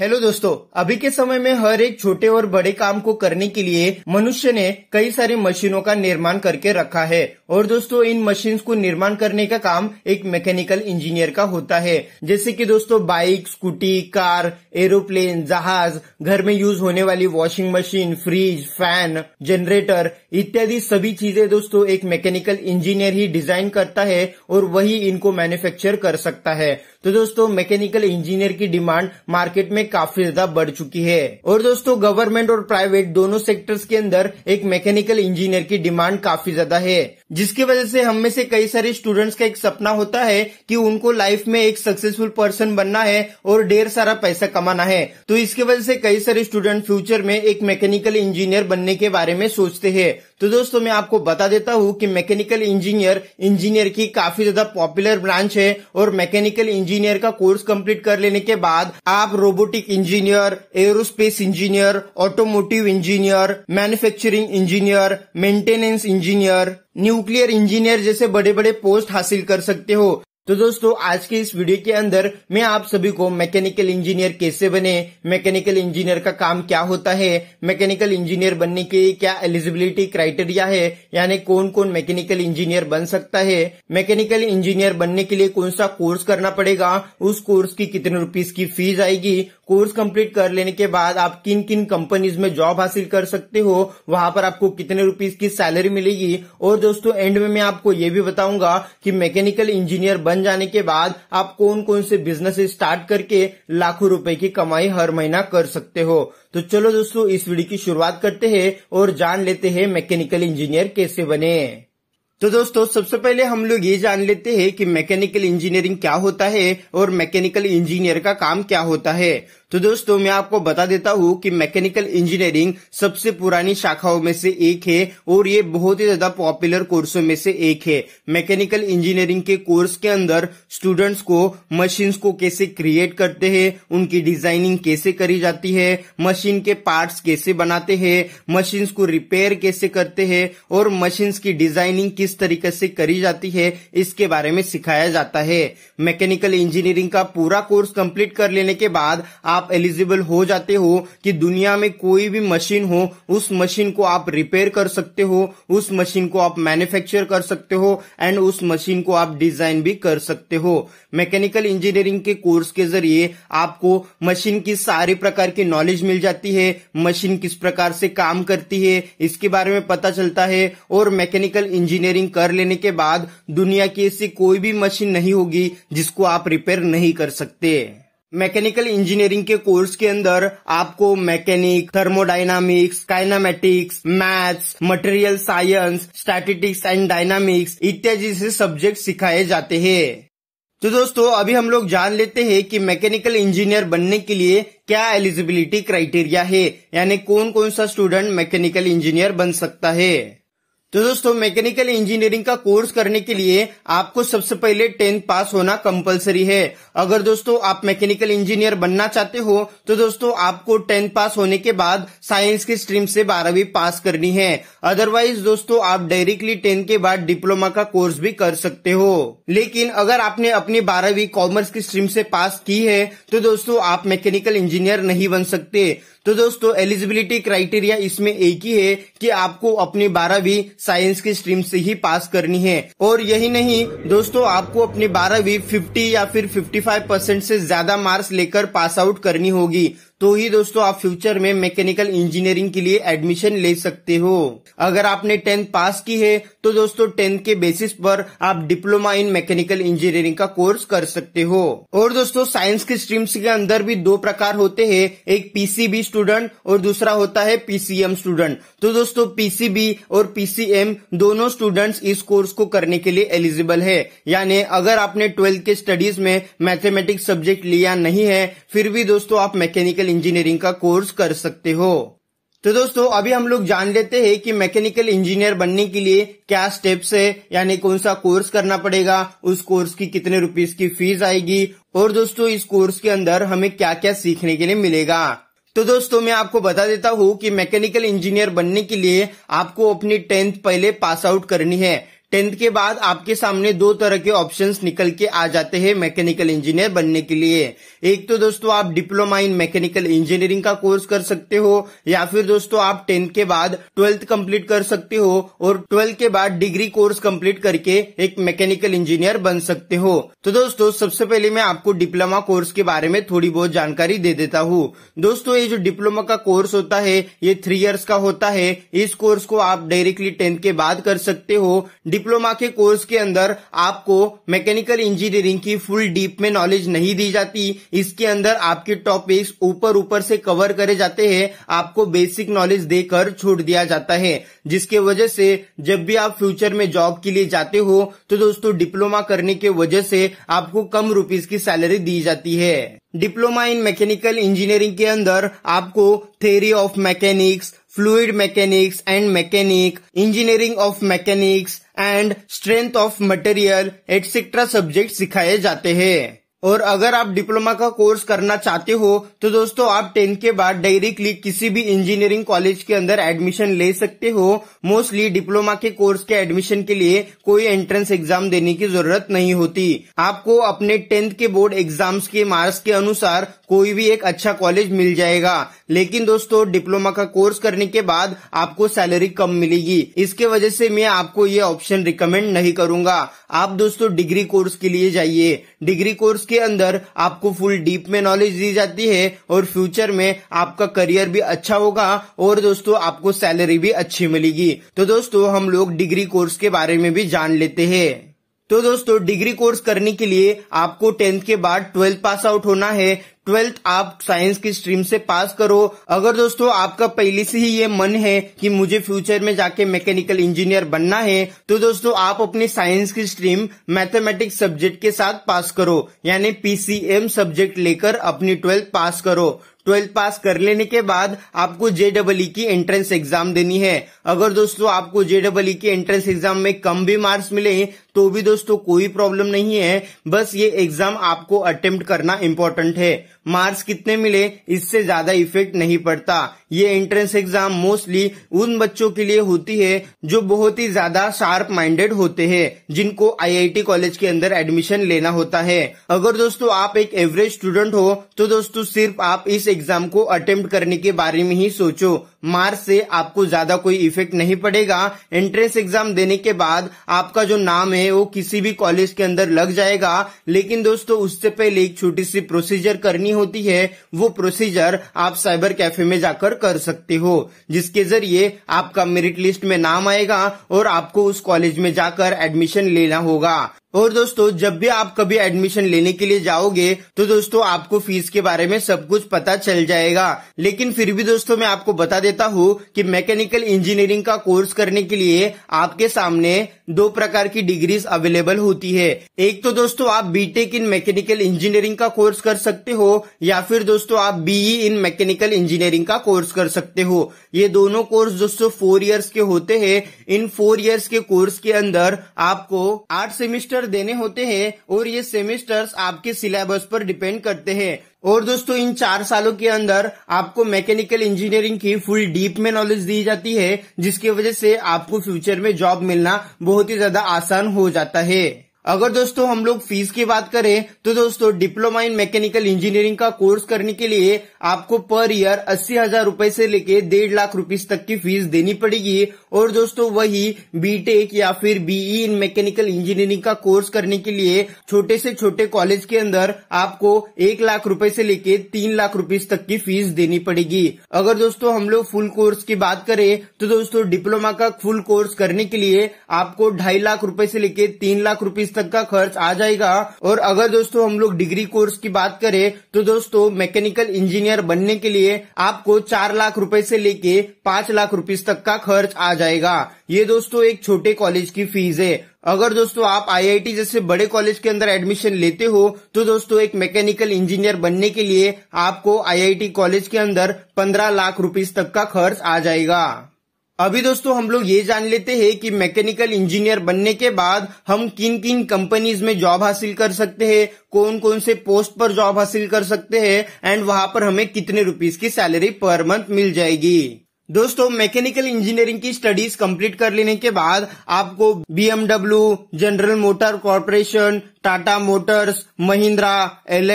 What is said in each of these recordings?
hello दोस्तों अभी के समय में हर एक छोटे और बड़े काम को करने के लिए मनुष्य ने कई सारी मशीनों का निर्माण करके रखा है और दोस्तों इन मशीन को निर्माण करने का काम एक मैकेनिकल इंजीनियर का होता है जैसे कि दोस्तों बाइक स्कूटी कार एरोप्लेन जहाज घर में यूज होने वाली washing machine fridge fan generator इत्यादि सभी चीजें दोस्तों एक मैकेनिकल इंजीनियर ही डिजाइन करता है और वही इनको मैन्युफैक्चर कर सकता है तो दोस्तों मैकेनिकल इंजीनियर की डिमांड मार्केट में काफी ज्यादा बढ़ चुकी है और दोस्तों गवर्नमेंट और प्राइवेट दोनों सेक्टर्स के अंदर एक मैकेनिकल इंजीनियर की डिमांड काफी ज्यादा है जिसकी वजह से हम में से कई सारे स्टूडेंट्स का एक सपना होता है कि उनको लाइफ में एक सक्सेसफुल पर्सन बनना है और ढेर सारा पैसा कमाना है तो इसके वजह से कई सारे स्टूडेंट फ्यूचर में एक मैकेनिकल इंजीनियर बनने के बारे में सोचते हैं तो दोस्तों मैं आपको बता देता हूँ कि मैकेनिकल इंजीनियर इंजीनियर की काफी ज्यादा पॉपुलर ब्रांच है और मैकेनिकल इंजीनियर का कोर्स कंप्लीट कर लेने के बाद आप robotic engineer aerospace engineer automotive engineer manufacturing engineer maintenance engineer nuclear engineer जैसे बड़े बड़े पोस्ट हासिल कर सकते हो तो दोस्तों आज के इस वीडियो के अंदर मैं आप सभी को मैकेनिकल इंजीनियर कैसे बने मैकेनिकल इंजीनियर का काम क्या होता है मैकेनिकल इंजीनियर बनने के क्या एलिजिबिलिटी क्राइटेरिया है यानी कौन कौन मैकेनिकल इंजीनियर बन सकता है मैकेनिकल इंजीनियर बनने के लिए कौन सा कोर्स करना पड़ेगा उस कोर्स की कितने रूपीज की फीस आएगी कोर्स कम्प्लीट कर लेने के बाद आप किन किन कंपनीज में जॉब हासिल कर सकते हो वहां पर आपको कितने रूपीज की सैलरी मिलेगी और दोस्तों एंड में मैं आपको ये भी बताऊंगा कि मैकेनिकल इंजीनियर बन बन जाने के बाद आप कौन कौन से बिजनेस स्टार्ट करके लाखों रुपए की कमाई हर महीना कर सकते हो तो चलो दोस्तों इस वीडियो की शुरुआत करते हैं और जान लेते हैं मैकेनिकल इंजीनियर कैसे बने तो दोस्तों सबसे पहले हम लोग ये जान लेते हैं कि मैकेनिकल इंजीनियरिंग क्या होता है और मैकेनिकल इंजीनियर का काम क्या होता है तो दोस्तों मैं आपको बता देता हूँ कि मैकेनिकल इंजीनियरिंग सबसे पुरानी शाखाओं में से एक है और ये बहुत ही ज्यादा पॉपुलर कोर्सों में से एक है मैकेनिकल इंजीनियरिंग के कोर्स के अंदर स्टूडेंट्स को मशीन्स को कैसे क्रिएट करते हैं उनकी डिजाइनिंग कैसे करी जाती है मशीन के पार्ट्स कैसे बनाते हैं मशीन्स को रिपेयर कैसे करते हैं और मशीन्स की डिजाइनिंग किस तरीके से करी जाती है इसके बारे में सिखाया जाता है मैकेनिकल इंजीनियरिंग का पूरा कोर्स कम्प्लीट कर लेने के बाद आप आप एलिजिबल हो जाते हो कि दुनिया में कोई भी मशीन हो उस मशीन को आप रिपेयर कर सकते हो उस मशीन को आप मैन्युफैक्चर कर सकते हो एंड उस मशीन को आप डिजाइन भी कर सकते हो मैकेनिकल इंजीनियरिंग के कोर्स के जरिए आपको मशीन की सारी प्रकार की नॉलेज मिल जाती है मशीन किस प्रकार से काम करती है इसके बारे में पता चलता है और मैकेनिकल इंजीनियरिंग कर लेने के बाद दुनिया की ऐसी कोई भी मशीन नहीं होगी जिसको आप रिपेयर नहीं कर सकते मैकेनिकल इंजीनियरिंग के कोर्स के अंदर आपको mechanic thermodynamics kinematics maths material science statistics and dynamics इत्यादि से सब्जेक्ट सिखाए जाते हैं तो दोस्तों अभी हम लोग जान लेते हैं कि मैकेनिकल इंजीनियर बनने के लिए क्या एलिजिबिलिटी क्राइटेरिया है यानी कौन कौन सा स्टूडेंट मैकेनिकल इंजीनियर बन सकता है तो दोस्तों मैकेनिकल इंजीनियरिंग का कोर्स करने के लिए आपको सबसे पहले टेंथ पास होना कंपलसरी है अगर दोस्तों आप मैकेनिकल इंजीनियर बनना चाहते हो तो दोस्तों आपको टेंथ पास होने के बाद साइंस की स्ट्रीम से बारहवीं पास करनी है अदरवाइज दोस्तों आप डायरेक्टली टेंथ के बाद डिप्लोमा का कोर्स भी कर सकते हो लेकिन अगर आपने अपनी बारहवीं कॉमर्स की स्ट्रीम से पास की है तो दोस्तों आप मैकेनिकल इंजीनियर नहीं बन सकते तो दोस्तों एलिजिबिलिटी क्राइटेरिया इसमें एक ही है कि आपको अपनी बारहवीं साइंस की स्ट्रीम से ही पास करनी है और यही नहीं दोस्तों आपको अपनी बारहवीं 50 या फिर 55 परसेंट से ज्यादा मार्क्स लेकर पास आउट करनी होगी तो ही दोस्तों आप फ्यूचर में मैकेनिकल इंजीनियरिंग के लिए एडमिशन ले सकते हो अगर आपने टेंथ पास की है तो दोस्तों टेंथ के बेसिस पर आप डिप्लोमा इन मैकेनिकल इंजीनियरिंग का कोर्स कर सकते हो और दोस्तों साइंस के स्ट्रीम्स के अंदर भी दो प्रकार होते हैं एक पीसीबी स्टूडेंट और दूसरा होता है पीसीएम स्टूडेंट तो दोस्तों पीसीबी और पीसीएम दोनों स्टूडेंट्स इस कोर्स को करने के लिए एलिजिबल है यानी अगर आपने ट्वेल्थ के स्टडीज में मैथमेटिक्स सब्जेक्ट लिया नहीं है फिर भी दोस्तों आप मैकेनिकल इंजीनियरिंग का कोर्स कर सकते हो तो दोस्तों अभी हम लोग जान लेते हैं कि मैकेनिकल इंजीनियर बनने के लिए क्या स्टेप्स है यानी कौन सा कोर्स करना पड़ेगा उस कोर्स की कितने रुपीज की फीस आएगी और दोस्तों इस कोर्स के अंदर हमें क्या क्या सीखने के लिए मिलेगा तो दोस्तों मैं आपको बता देता हूँ कि मैकेनिकल इंजीनियर बनने के लिए आपको अपनी टेंथ पहले पास आउट करनी है टेंथ के बाद आपके सामने दो तरह के ऑप्शंस निकल के आ जाते हैं मैकेनिकल इंजीनियर बनने के लिए एक तो दोस्तों आप डिप्लोमा इन मैकेनिकल इंजीनियरिंग का कोर्स कर सकते हो या फिर दोस्तों आप टेंथ के बाद ट्वेल्थ कंप्लीट कर सकते हो और ट्वेल्थ के बाद डिग्री कोर्स कंप्लीट करके एक मैकेनिकल इंजीनियर बन सकते हो तो दोस्तों सबसे पहले मैं आपको डिप्लोमा कोर्स के बारे में थोड़ी बहुत जानकारी दे देता हूँ दोस्तों ये जो डिप्लोमा का कोर्स होता है ये थ्री इयर्स का होता है इस कोर्स को आप डायरेक्टली टेंथ के बाद कर सकते हो डिप्लोमा के कोर्स के अंदर आपको मैकेनिकल इंजीनियरिंग की फुल डीप में नॉलेज नहीं दी जाती इसके अंदर आपके टॉपिक्स ऊपर ऊपर से कवर करे जाते हैं आपको बेसिक नॉलेज देकर छोड़ दिया जाता है जिसके वजह से जब भी आप फ्यूचर में जॉब के लिए जाते हो तो दोस्तों डिप्लोमा करने के वजह से आपको कम रूपीज की सैलरी दी जाती है डिप्लोमा इन मैकेनिकल इंजीनियरिंग के अंदर आपको theory of mechanics fluid mechanics and mechanic engineering of mechanics and strength of material etcetera subject सिखाए जाते हैं और अगर आप डिप्लोमा का कोर्स करना चाहते हो तो दोस्तों आप टेंथ के बाद डायरेक्टली किसी भी इंजीनियरिंग कॉलेज के अंदर एडमिशन ले सकते हो मोस्टली डिप्लोमा के कोर्स के एडमिशन के लिए कोई एंट्रेंस एग्जाम देने की जरूरत नहीं होती आपको अपने टेंथ के बोर्ड एग्जाम्स के मार्क्स के अनुसार कोई भी एक अच्छा कॉलेज मिल जाएगा लेकिन दोस्तों डिप्लोमा का कोर्स करने के बाद आपको सैलरी कम मिलेगी इसके वजह से मैं आपको ये ऑप्शन रिकमेंड नहीं करूंगा आप दोस्तों डिग्री कोर्स के लिए जाइए डिग्री कोर्स के अंदर आपको फुल डीप में नॉलेज दी जाती है और फ्यूचर में आपका करियर भी अच्छा होगा और दोस्तों आपको सैलरी भी अच्छी मिलेगी तो दोस्तों हम लोग डिग्री कोर्स के बारे में भी जान लेते हैं तो दोस्तों डिग्री कोर्स करने के लिए आपको टेंथ के बाद ट्वेल्थ पास आउट होना है ट्वेल्थ आप साइंस की स्ट्रीम से पास करो अगर दोस्तों आपका पहले से ही ये मन है कि मुझे फ्यूचर में जाके मैकेनिकल इंजीनियर बनना है तो दोस्तों आप अपनी साइंस की स्ट्रीम मैथमेटिक्स सब्जेक्ट के साथ पास करो यानी पीसीएम सब्जेक्ट लेकर अपनी ट्वेल्थ पास करो ट्वेल्थ पास कर लेने के बाद आपको जे की एंट्रेंस एग्जाम देनी है अगर दोस्तों आपको जे डबल की एंट्रेंस एग्जाम में कम भी मार्क्स मिले तो भी दोस्तों कोई प्रॉब्लम नहीं है बस ये एग्जाम आपको अटेम्प्ट करना इम्पोर्टेंट है मार्क्स कितने मिले इससे ज्यादा इफेक्ट नहीं पड़ता ये एंट्रेंस एग्जाम मोस्टली उन बच्चों के लिए होती है जो बहुत ही ज्यादा शार्प माइंडेड होते हैं जिनको आईआईटी कॉलेज के अंदर एडमिशन लेना होता है अगर दोस्तों आप एक एवरेज स्टूडेंट हो तो दोस्तों सिर्फ आप इस एग्जाम को अटेम्प्ट करने के बारे में ही सोचो मार्च से आपको ज्यादा कोई इफेक्ट नहीं पड़ेगा एंट्रेंस एग्जाम देने के बाद आपका जो नाम है वो किसी भी कॉलेज के अंदर लग जाएगा लेकिन दोस्तों उससे पहले एक छोटी सी प्रोसीजर करनी होती है वो प्रोसीजर आप साइबर कैफे में जाकर कर सकते हो जिसके जरिए आपका मेरिट लिस्ट में नाम आएगा और आपको उस कॉलेज में जाकर एडमिशन लेना होगा और दोस्तों जब भी आप कभी एडमिशन लेने के लिए जाओगे तो दोस्तों आपको फीस के बारे में सब कुछ पता चल जाएगा लेकिन फिर भी दोस्तों मैं आपको बता देता हूँ कि मैकेनिकल इंजीनियरिंग का कोर्स करने के लिए आपके सामने दो प्रकार की डिग्रीज अवेलेबल होती है एक तो दोस्तों आप बीटेक इन मैकेनिकल इंजीनियरिंग का कोर्स कर सकते हो या फिर दोस्तों आप बीई इन मैकेनिकल इंजीनियरिंग का कोर्स कर सकते हो ये दोनों कोर्स दोस्तों फोर इयर्स के होते हैं इन फोर इयर्स के कोर्स के अंदर आपको आठ सेमेस्टर देने होते हैं और ये सेमेस्टर्स आपके सिलेबस पर डिपेंड करते हैं और दोस्तों इन चार सालों के अंदर आपको मैकेनिकल इंजीनियरिंग की फुल डीप में नॉलेज दी जाती है जिसकी वजह से आपको फ्यूचर में जॉब मिलना बहुत ही ज्यादा आसान हो जाता है अगर दोस्तों हम लोग फीस की बात करें तो दोस्तों डिप्लोमा इन मैकेनिकल इंजीनियरिंग का कोर्स करने के लिए आपको पर ईयर अस्सी हजार रूपए से लेके डेढ़ लाख रुपीस तक की फीस देनी पड़ेगी और दोस्तों वही बीटेक या फिर बीई इन मैकेनिकल इंजीनियरिंग का कोर्स करने के लिए छोटे से छोटे कॉलेज के अंदर आपको एक लाख रूपये से लेके तीन लाख रूपीस तक की फीस देनी पड़ेगी अगर दोस्तों हम लोग फुल कोर्स की बात करें तो दोस्तों डिप्लोमा का फुल कोर्स करने के लिए आपको ढाई लाख रूपये से लेके तीन लाख रूपीज फीस तक का खर्च आ जाएगा और अगर दोस्तों हम लोग डिग्री कोर्स की बात करें तो दोस्तों मैकेनिकल इंजीनियर बनने के लिए आपको चार लाख रुपए से लेके पांच लाख रुपीस तक का खर्च आ जाएगा ये दोस्तों एक छोटे कॉलेज की फीस है अगर दोस्तों आप आईआईटी जैसे बड़े कॉलेज के अंदर एडमिशन लेते हो तो दोस्तों एक मैकेनिकल इंजीनियर बनने के लिए आपको आईआईटी कॉलेज के अंदर पंद्रह लाख रूपीज तक का खर्च आ जाएगा अभी दोस्तों हम लोग ये जान लेते हैं कि मैकेनिकल इंजीनियर बनने के बाद हम किन किन कंपनीज में जॉब हासिल कर सकते हैं कौन कौन से पोस्ट पर जॉब हासिल कर सकते हैं एंड वहां पर हमें कितने रुपीज की सैलरी पर मंथ मिल जाएगी दोस्तों मैकेनिकल इंजीनियरिंग की स्टडीज कंप्लीट कर लेने के बाद आपको BMW General Motor Corporation Tata Motors Mahindra L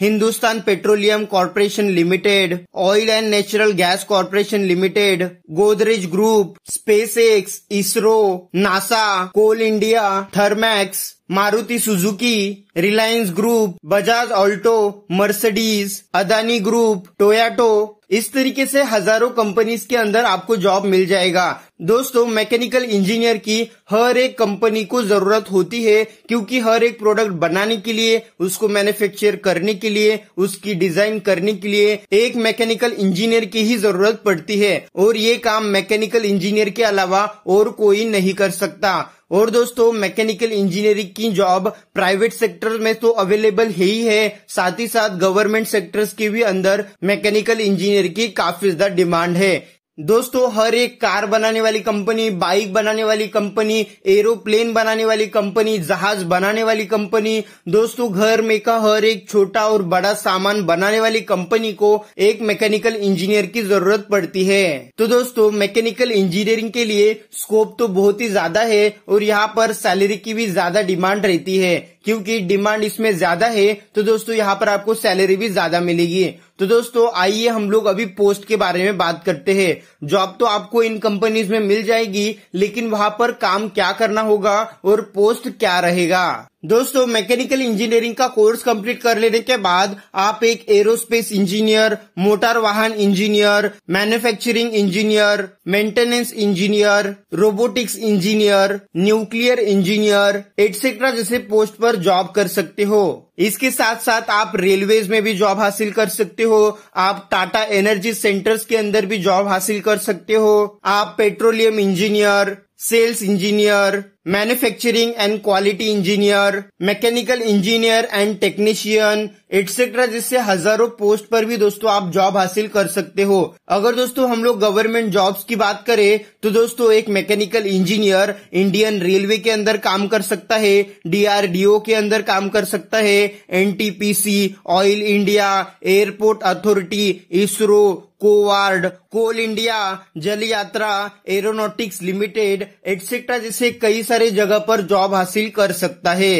Hindustan Petroleum Corporation Limited Oil and Natural Gas Corporation Limited Godrej group SpaceX ISRO NASA Coal India Thermax Maruti Suzuki Reliance group Bajaj Alto Mercedes Adani group Toyota इस तरीके से हजारों companies के अंदर आपको जॉब मिल जाएगा दोस्तों mechanical engineer की हर एक कंपनी को जरूरत होती है क्योंकि हर एक प्रोडक्ट बनाने के लिए उसको मैन्युफैक्चर करने के लिए उसकी डिजाइन करने के लिए एक मैकेनिकल इंजीनियर की ही जरूरत पड़ती है और ये काम मैकेनिकल इंजीनियर के अलावा और कोई नहीं कर सकता और दोस्तों मैकेनिकल इंजीनियरिंग की जॉब प्राइवेट सेक्टर में तो अवेलेबल है ही है साथ ही साथ गवर्नमेंट सेक्टर्स के भी अंदर मैकेनिकल इंजीनियर की काफी ज्यादा डिमांड है दोस्तों हर एक कार बनाने वाली कंपनी बाइक बनाने वाली कंपनी एरोप्लेन बनाने वाली कंपनी जहाज बनाने वाली कंपनी दोस्तों घर में का हर एक छोटा और बड़ा सामान बनाने वाली कंपनी को एक मैकेनिकल इंजीनियर की जरूरत पड़ती है तो दोस्तों मैकेनिकल इंजीनियरिंग के लिए स्कोप तो बहुत ही ज्यादा है और यहाँ पर सैलरी की भी ज्यादा डिमांड रहती है क्योंकि डिमांड इसमें ज्यादा है तो दोस्तों यहाँ पर आपको सैलरी भी ज्यादा मिलेगी तो दोस्तों आइए हम लोग अभी पोस्ट के बारे में बात करते हैं जॉब तो आपको इन कंपनीज में मिल जाएगी लेकिन वहां पर काम क्या करना होगा और पोस्ट क्या रहेगा दोस्तों मैकेनिकल इंजीनियरिंग का कोर्स कंप्लीट कर लेने के बाद आप एक एरोस्पेस इंजीनियर मोटर वाहन engineer manufacturing engineer maintenance engineer robotics engineer nuclear engineer etcetera जैसे पोस्ट पर जॉब कर सकते हो इसके साथ साथ आप रेलवेज में भी जॉब हासिल कर सकते हो आप टाटा एनर्जी सेंटर्स के अंदर भी जॉब हासिल कर सकते हो आप petroleum engineer sales engineer manufacturing and quality engineer mechanical engineer and technician etcetera जैसे हजारों पोस्ट पर भी दोस्तों आप जॉब हासिल कर सकते हो अगर दोस्तों हम लोग गवर्नमेंट जॉब्स की बात करें तो दोस्तों एक मैकेनिकल इंजीनियर इंडियन रेलवे के अंदर काम कर सकता है डीआरडीओ के अंदर काम कर सकता है NTPC Oil India Airport Authority ISRO कोवार्ड कोल इंडिया जल यात्रा एरोनॉटिक्स लिमिटेड एटसेट्रा जैसे कई सारे जगह पर जॉब हासिल कर सकता है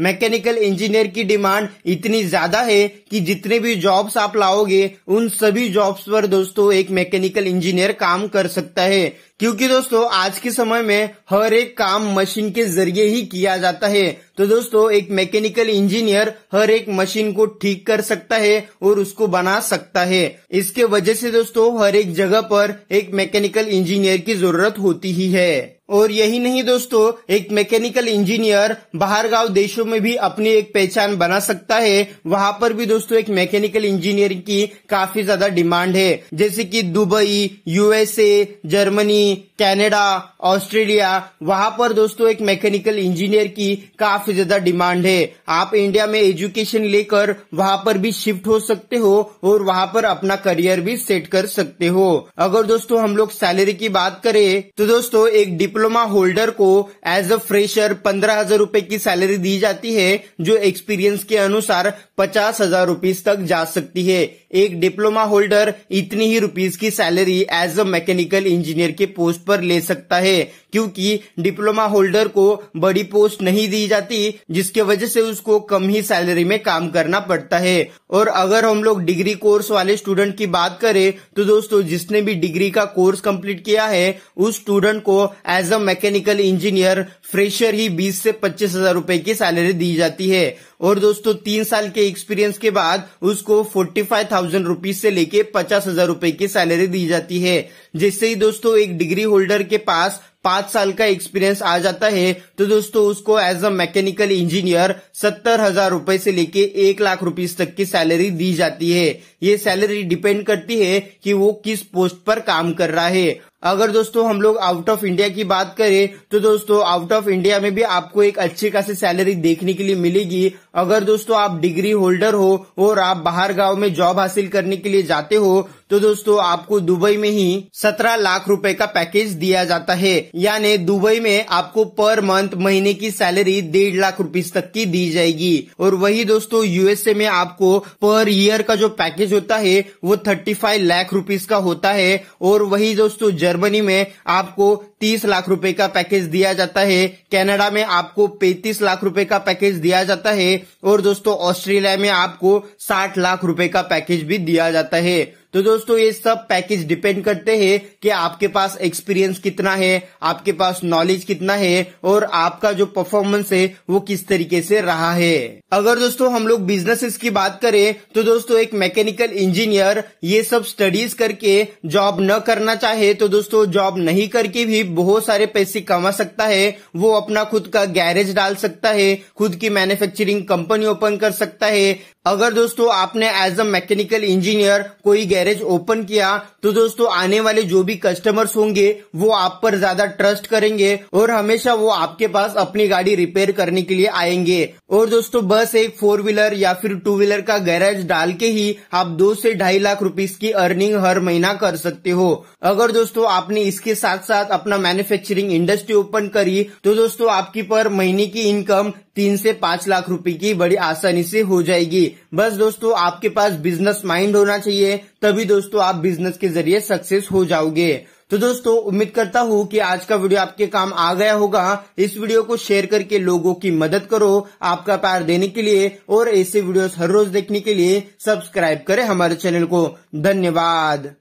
मैकेनिकल इंजीनियर की डिमांड इतनी ज्यादा है कि जितने भी जॉब्स आप लाओगे उन सभी जॉब्स पर दोस्तों एक मैकेनिकल इंजीनियर काम कर सकता है क्योंकि दोस्तों आज के समय में हर एक काम मशीन के जरिए ही किया जाता है तो दोस्तों एक मैकेनिकल इंजीनियर हर एक मशीन को ठीक कर सकता है और उसको बना सकता है इसके वजह से दोस्तों हर एक जगह पर एक मैकेनिकल इंजीनियर की जरूरत होती ही है और यही नहीं दोस्तों एक मैकेनिकल इंजीनियर बाहर गांव देशों में भी अपनी एक पहचान बना सकता है वहां पर भी दोस्तों एक मैकेनिकल इंजीनियर की काफी ज्यादा डिमांड है जैसे कि Dubai USA Germany Canada Australia वहां पर दोस्तों एक मैकेनिकल इंजीनियर की काफी ज्यादा डिमांड है आप इंडिया में एजुकेशन लेकर वहां पर भी शिफ्ट हो सकते हो और वहां पर अपना करियर भी सेट कर सकते हो अगर दोस्तों हम लोग सैलरी की बात करें तो दोस्तों एक डिप्लोमा डिप्लोमा होल्डर को एज अ फ्रेशर पंद्रह हजार रूपये की सैलरी दी जाती है जो एक्सपीरियंस के अनुसार पचास हजार रूपीज तक जा सकती है एक डिप्लोमा होल्डर इतनी ही रुपीज की salary as a mechanical engineer के पोस्ट पर ले सकता है क्योंकि डिप्लोमा होल्डर को बड़ी पोस्ट नहीं दी जाती जिसके वजह से उसको कम ही सैलरी में काम करना पड़ता है और अगर हम लोग डिग्री कोर्स वाले स्टूडेंट की बात करें तो दोस्तों जिसने भी डिग्री का कोर्स कंप्लीट किया है उस स्टूडेंट को as a mechanical engineer fresher ही बीस से पच्चीस हजार रूपए की सैलरी दी जाती है और दोस्तों तीन साल के एक्सपीरियंस के बाद उसको फोर्टी फाइव थाउजेंड रूपीज से लेके पचास हजार रूपए की सैलरी दी जाती है जिससे ही दोस्तों एक डिग्री होल्डर के पास पांच साल का एक्सपीरियंस आ जाता है तो दोस्तों उसको एज अ मैकेनिकल इंजीनियर सत्तर हजार रूपये से लेके एक लाख रूपये तक की सैलरी दी जाती है ये सैलरी डिपेंड करती है कि वो किस पोस्ट पर काम कर रहा है अगर दोस्तों हम लोग आउट ऑफ इंडिया की बात करें तो दोस्तों आउट ऑफ इंडिया में भी आपको एक अच्छी खासी सैलरी देखने के लिए मिलेगी अगर दोस्तों आप डिग्री होल्डर हो और आप बाहर गांव में जॉब हासिल करने के लिए जाते हो तो दोस्तों आपको दुबई में ही सत्रह लाख रुपए का पैकेज दिया जाता है यानी दुबई में आपको पर मंथ महीने की सैलरी डेढ़ लाख रुपीज तक की दी जाएगी और वही दोस्तों यूएसए में आपको पर ईयर का जो पैकेज होता है वो थर्टी फाइव लाख रुपीज का होता है और वही दोस्तों जर्मनी में आपको तीस लाख रुपए का पैकेज दिया जाता है कनाडा में आपको पैतीस लाख रुपए का पैकेज दिया जाता है और दोस्तों ऑस्ट्रेलिया में आपको साठ लाख रुपए का पैकेज भी दिया जाता है तो दोस्तों ये सब पैकेज डिपेंड करते हैं कि आपके पास एक्सपीरियंस कितना है आपके पास नॉलेज कितना है और आपका जो परफॉर्मेंस है वो किस तरीके से रहा है अगर दोस्तों हम लोग बिजनेसेस की बात करें तो दोस्तों एक मैकेनिकल इंजीनियर ये सब स्टडीज करके जॉब न करना चाहे तो दोस्तों जॉब नहीं करके भी बहुत सारे पैसे कमा सकता है वो अपना खुद का गैरेज डाल सकता है खुद की मैन्युफैक्चरिंग कंपनी ओपन कर सकता है अगर दोस्तों आपने एज अ मैकेनिकल इंजीनियर कोई गैरेज ओपन किया तो दोस्तों आने वाले जो भी कस्टमर्स होंगे वो आप पर ज्यादा ट्रस्ट करेंगे और हमेशा वो आपके पास अपनी गाड़ी रिपेयर करने के लिए आएंगे और दोस्तों बस एक फोर व्हीलर या फिर टू व्हीलर का गैरेज डाल के ही आप दो से ढाई लाख रूपीज की अर्निंग हर महीना कर सकते हो अगर दोस्तों आपने इसके साथ साथ अपना मैन्युफेक्चरिंग इंडस्ट्री ओपन करी तो दोस्तों आपकी पर महीने की इनकम तीन से पांच लाख रुपए की बड़ी आसानी से हो जाएगी बस दोस्तों आपके पास बिजनेस माइंड होना चाहिए तभी दोस्तों आप बिजनेस के जरिए सक्सेस हो जाओगे तो दोस्तों उम्मीद करता हूँ कि आज का वीडियो आपके काम आ गया होगा इस वीडियो को शेयर करके लोगों की मदद करो आपका प्यार देने के लिए और ऐसे वीडियोस हर रोज देखने के लिए सब्सक्राइब करें हमारे चैनल को धन्यवाद